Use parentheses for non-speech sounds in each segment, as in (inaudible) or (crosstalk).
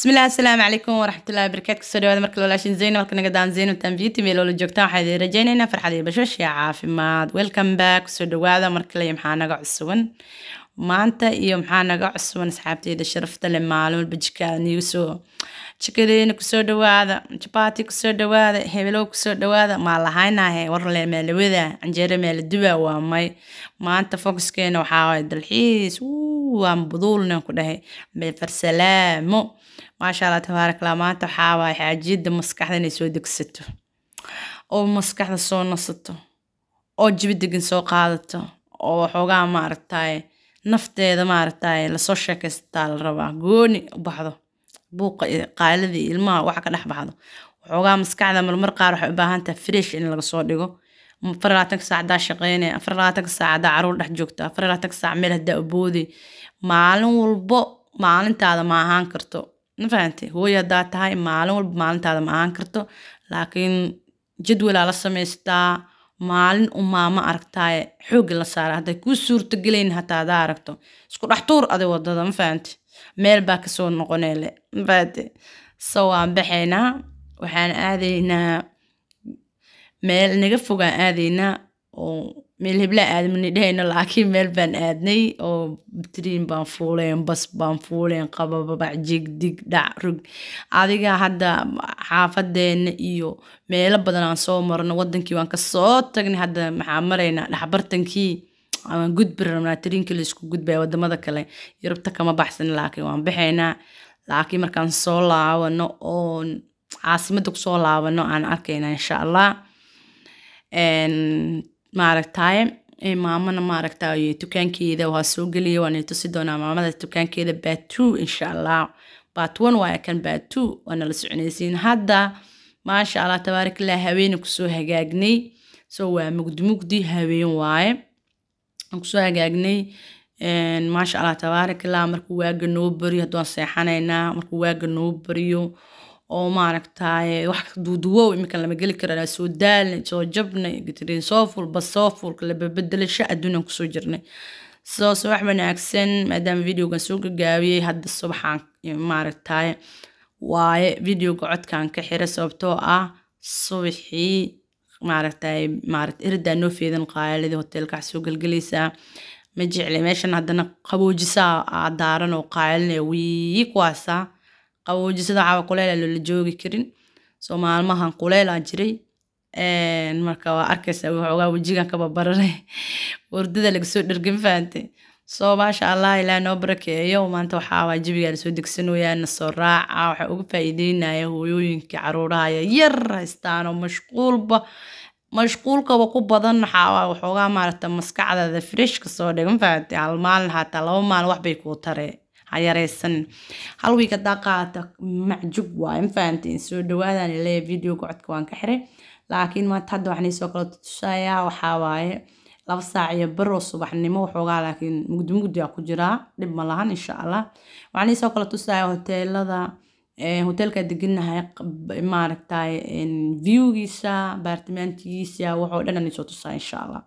بسم الله السلام عليكم ورحمة الله وبركاته كسر هذا مركل ولا شين زين مركل نقدام زين وتم فيتي ميلو لجوكتا وحدي رجينا فرحة دي بشوش يا عافي ماد ويلكم باك كسر هذا مركل يمحانا قاع السون maanta iyo maxaa naga cusban asxaabteyda sharafta leh maalin walba jikaada jikadeena kusoo dhawaada jabaati kusoo dhawaada hebelow kusoo dhawaada maa lahaynaahe warle mee canjeere mee la waa may maanta fokuskeena waxaa waay dalxiis waan buduulnan ku dhahay beefarsalaamo maasha allah tabaarakallah maanta waxaa waay maskaxda inay soo degsato oo maskaxda soo nasato oo jabi degan soo qaadato oo waxoogaa maaragtaye nafteeda maaragtaye lasoo sheekaysataa la rabaa gooni u baxdo buuqa qaaladii ilmaha waxa ka dhex baxdo waxoogaa maskaxda marmar qaar waxay u baahan tahay fresh in laga soo dhigo afar labaatanka saac haddaa shaqaynaya afar labaatanka saac haddaa caruur dhex joogta afar labaatanka saac meel haddaa uboodi maalin walbo maalintaada ma ahaan karto ma fahamtay hooyo haddaa tahay maalin walba maalintaada ma ahaan karto laakiin jadwalaa la samaystaa maalin umaama aragtaaye xooga la saara hadday kuu suurtagelayn hataa adaa aragto isku dhextuur aday wadada ma fahamti meel baa kasoo noqoneele mafahamte so waan baxaynaa waxaan aadaynaa meel naga fogaan aadaynaa oo meel hebla aadamani dhehayna laakiin meel baan aadnay oo btriin baan fuuleen bas baan fuuleen qabababac jigdig dhac rog adiga hadda xaafadeenna iyo meelo badan soo marno wadankii waan kasoo tagnay hadda maxaa maraynaa dhexbartankii waan gudbi rabnaa tiriinkii laisku gudbaya wadamada kale yarubta kama baxsan laakiin waan baxaynaa laakiin markaan soo laabano oo caasimadda kusoo laabano aan arkaynaa insha allah maaragtaye maamana maaragtay dukaankeeda waa soo geliya waan tusi doonaa maamada tukaankeeda baatu insha allah baat one waaya kan baatu waana la soconaysiin hadda maasha allah tabaarakallah haweena kusoo hagaagnay so waa mugdi mugdi haween waaye kusoo hagaagnay maasha allah tabaarakallah markuu waaga noo baryo haddaan seexanaynaa markuu waaga noo baryo oo maaragtaye wax duuduwow imika lama geli karana soo daalnay soo jabnay gitriin soo fulba soo fulka kusoo jirnay sidaas wax wanaagsan maadaama videogan soo gagaabiyey hadda subaxaan maaragtaaye waaye videoga codkaan ka xira sababtoo ah subaxii maaragtaaye maaragt eradaa noo feedan qaayaladii hoteelka soo gelgelaysaa ma jecli meeshan haddana qaboojisaa ah, daaran oo qaayalinaya wii qaboojisada caawa kuleyl aan joogi karin soo maalmahan kuleyl aan jiray marka waa arkaysa waxoogaa wejigan kaba wardada lagasoo dhergin fahante soo maasha allah ilaa noo barakeeyo maanta waxaa waa jabigaa lasoo degsanayaa nasoo raaca waxaa uga faa'iideynaya hooyooyinka caruurahaya yar haystaanoo mashquulba mashquulkaba ku badan waxaa waxoogaa maarata maskaxdaada fresh soo dhigan fahante hal maalin xataa laba maalin waxbay kuu taree hayareysan halwiga daqaata macjub waay mafahanteen soo dhawaadaan leeyahay videoga codka waan ka xiray laakiin maanta hadda waxaan isoo kala tusayaa waxaa waaye laba saac iyo baroo subaxnimo waxoogaa laakiin mugdi mugdi a ku jiraa dhib ma lahan insha allah waxaan isoo kala tusayaa hoteelada eh, hoteelkaa deganahay maaragtay viewgiisa baartimaankiisa waxoo dhan aan isoo tusaa insha allah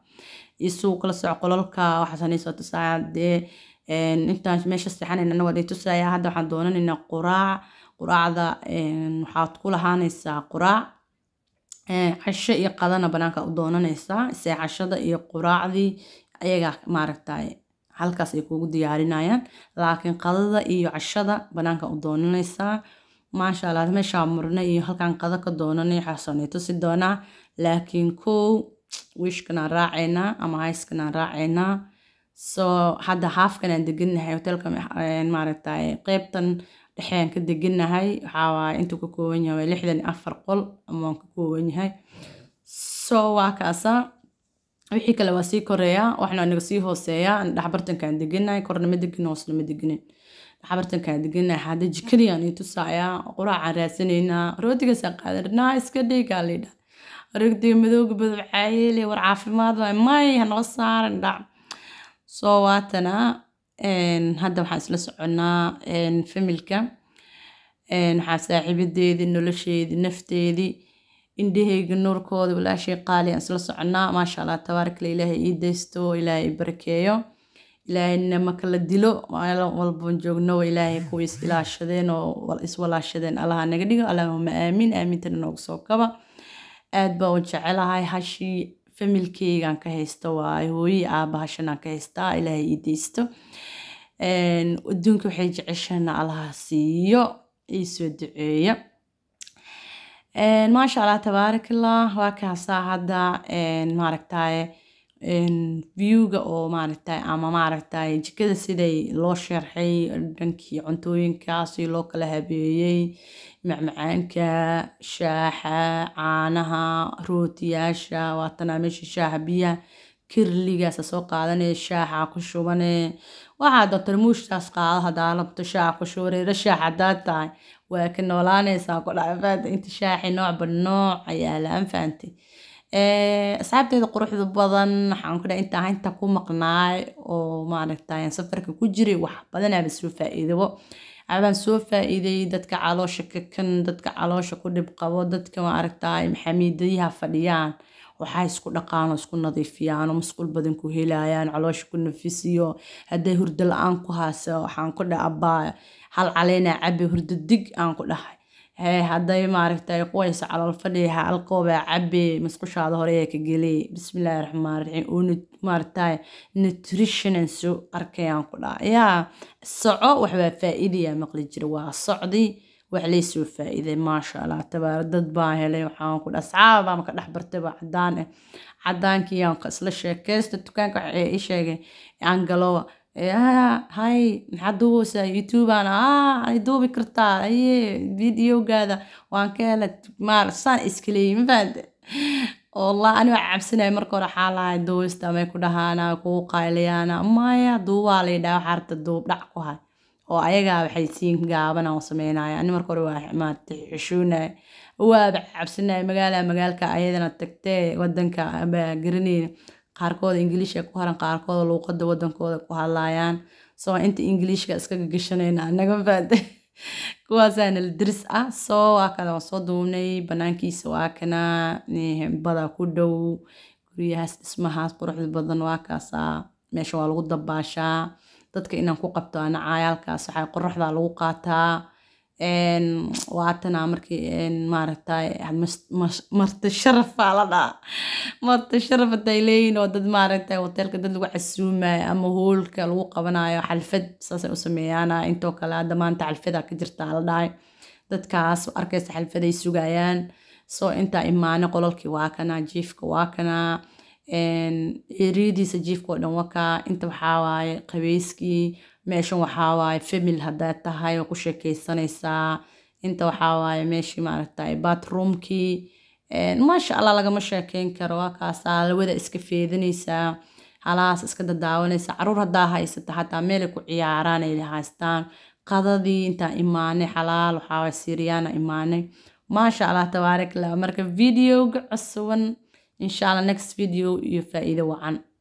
isuu kala soco qolalka waxaasaan isoo tusayaa dee intaan meesha seexanayna waa itusayaa hadda waxaan doonanaynaa quraac quraacda waxaad ku lahaanaysaa quraac casho iyo qadana banaanka u doonanaysaa seexashada iyo quraacdii ayagaa maaragtay halkaas ay kugu diyaarinayaan laakiin qadada iyo cashada banaanka u doonanaysaa maasha allah meeshaa murne iyo halkaan qado ka doonanay waxaasoonay tusi doonaa laakiin kow wishkanaan raacaynaa ama haiyskanaan raacaynaa soo hadda xaafkan aan deganahay hoteelka maaragtay qeybtan dhexean ka deganahay waxaawaay intuu ka kooban yahay lixdan afar qol amaan ka kooban yahay soo waa kaasa wixii kale waa sii koreeyaa waxna naga sii hooseeyaa dhexbartankaan deganahay korna ma degin hoosna ma deginin dhexbartankaan deganahay hadda jikadiyaan ii tusaayaa quraacaan raadsanaynaa rootigaasaan qaadan iska dhiigaa laydhaa roogdiga madowga badabcaayeele war caafimaad may ha saaran dhac soo waatana hadda waxaan isla soconnaa familka waxaa saaxiibadeedii nolosheedii nafteedii indhaheyga nuurkooda walaashay qaali aan isla soconnaa maasha allah tabaarikale ilaahay ii daysto ilaahay barakeeyo ilaahayna makala dilo dilo walban joognowa ilaahay kuwa is ilaashadeen oo iswalaashadeen allaha naga dhigo allahuma aamiin aamintanna noogu soo kaba aad baa u jecelahay hashii familkeygaan ka haysto waaye hooye aabahashanaan ka haystaa ilaahay ii deysto adduunka waxay jeceshana allaha siiyo soo duceeya maasha allah tabaarakallah waa kaasaa hadda maaragtaaye viewga oo maaragtaye ama maaragtaye jikada siday loo sharxay dhankii cuntooyinkaasi loo kala habeeyey macmacaanka shaaxa caanaha rootiyaasha waatanaa meesha shaaxa biyaha kirligaasa soo qaadanee shaaxa ku shubane waxaa doontarmuushtaas qaado hadaa rabto shaaxa ku shuba shaax hadaa tahay waa ka noolaanaysaa ku dhaafanta inta shaaxi noocba nooc ayaa la anfaantay asxaabteeda eh, quruxda badan waxaan ku dhahay intaan haynta ku maqnaay oo maaragtay safarka ku jiray wax badanaaba soo faa abaan soo faa'iiday dadka caloosha kakan dadka caloosha ku dhib qabo dadka maaragtay maxamiidadayaha fadhiyaan waxaa isku dhaqaanoo isku nadiifiyaano masquul badan ku helayaan caloosha ku nafisiyo hadday hurdo la-aan ku haase waxaan ku dhaha abbaa hal caleynaa cabi hurdo dig aan ku dhahay hadday maaragtay quwaysa calool fadhiiha alqooba cabe masqushaada horeya ka geley bismillaahi raxmaan raxiim oo maaragtay nutritionan soo arkayaan ku dhaa yaa soco waxbaa faa maqli jira waa socdii wax laysoo faa-iiday maasha allah tabaara dad baa helay waxaan ku dha asxaabaa maka dhex bartayba cadaan ah eh. cadaankii isla sheekaysta dukaanka waxa ii sheegay angalowa hay maxaad duubeysaa youtubaan a duubi kartaa aye videogaada waan ka helay maar saan iskaleeyay mafahamte wallah aniga cabsinaya marka hore waxaa duubista may ku dhahaana kuu qaylayaana maya duubaa laydhaha waxaa rabta duub dhac ku hay oo ayagaa waxay siin gaabanaan sameynaya ani marka hore waa maarata waaba cabsinaya magaala magaalka ayadana tagtee wadanka baa garanayna qaarkooda ingiliishka ku haran qaarkooda luuqada wadankooda ku hadlaayaan so inta ingiliishka iska gagashanayna faada (laughs) kuwaasaanala daris ah soo waa kana waa soo duubnay banaankiisa waa kana badaa ku dhow guryahaas dhismahaas quruxda badan waa kaasaa meesha waa lagu dabaashaa dadka inaan ku qabto ana caayaalkaas waxaa qoraxdaa lagu qaataa waatana markii maaragtay marti sharaf baa la dhaha marti sharaf haday leeyihin oo dad maaragtay hoteelka dad lagu casuumayo ama hoolka lagu qabanayo xalfad saasay u sameeyaana intoo kale hadda maanta ka jirtaa la dhahay dadkaas arkaysa xalfaday sugayaan soo intaa imaane qololkii waa jiifka waa kanaa eriyadiisa jiifka oo dhan wakaa inta waxaa waaye qabeyskii meeshan waxaa famil haddaad tahay oo ku sheekeysanaysaa inta waxaa meeshii maaragtay batroomkii maasha allah lagama sheekeyn karo waa lawada iska feedanaysaa halaas iska dadaawanaysaa caruur haddaa haysata xataa meelay ku ciyaaraan ay haystaan qadadii intaan imaanay xalaal waxaa siriyaana imaanay maasha allah tabaarak marka videoga cusuban insha allah next video iyo faa wacan